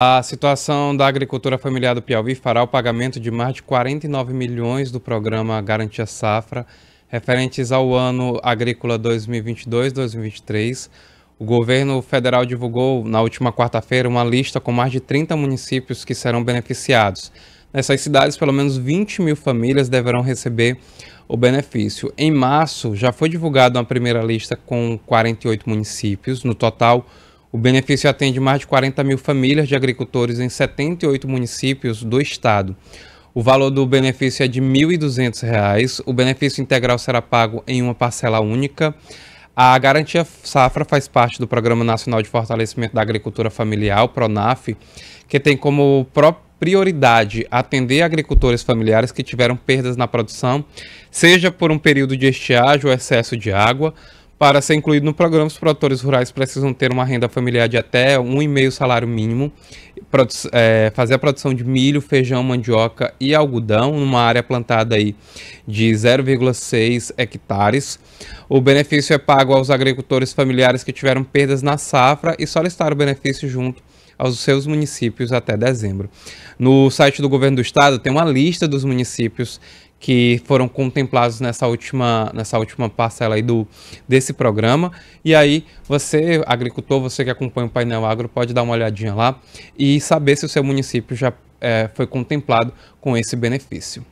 A situação da agricultura familiar do Piauí fará o pagamento de mais de 49 milhões do programa Garantia Safra, referentes ao ano agrícola 2022-2023. O governo federal divulgou na última quarta-feira uma lista com mais de 30 municípios que serão beneficiados. Nessas cidades, pelo menos 20 mil famílias deverão receber o benefício. Em março, já foi divulgada uma primeira lista com 48 municípios, no total, o benefício atende mais de 40 mil famílias de agricultores em 78 municípios do estado. O valor do benefício é de R$ 1.200. O benefício integral será pago em uma parcela única. A garantia safra faz parte do Programa Nacional de Fortalecimento da Agricultura Familiar, o PRONAF, que tem como prioridade atender agricultores familiares que tiveram perdas na produção, seja por um período de estiagem ou excesso de água, para ser incluído no programa, os produtores rurais precisam ter uma renda familiar de até um e meio salário mínimo, é, fazer a produção de milho, feijão, mandioca e algodão numa área plantada aí de 0,6 hectares. O benefício é pago aos agricultores familiares que tiveram perdas na safra e solicitar o benefício junto aos seus municípios até dezembro. No site do governo do estado tem uma lista dos municípios que foram contemplados nessa última, nessa última parcela aí do, desse programa. E aí, você, agricultor, você que acompanha o painel agro, pode dar uma olhadinha lá e saber se o seu município já é, foi contemplado com esse benefício.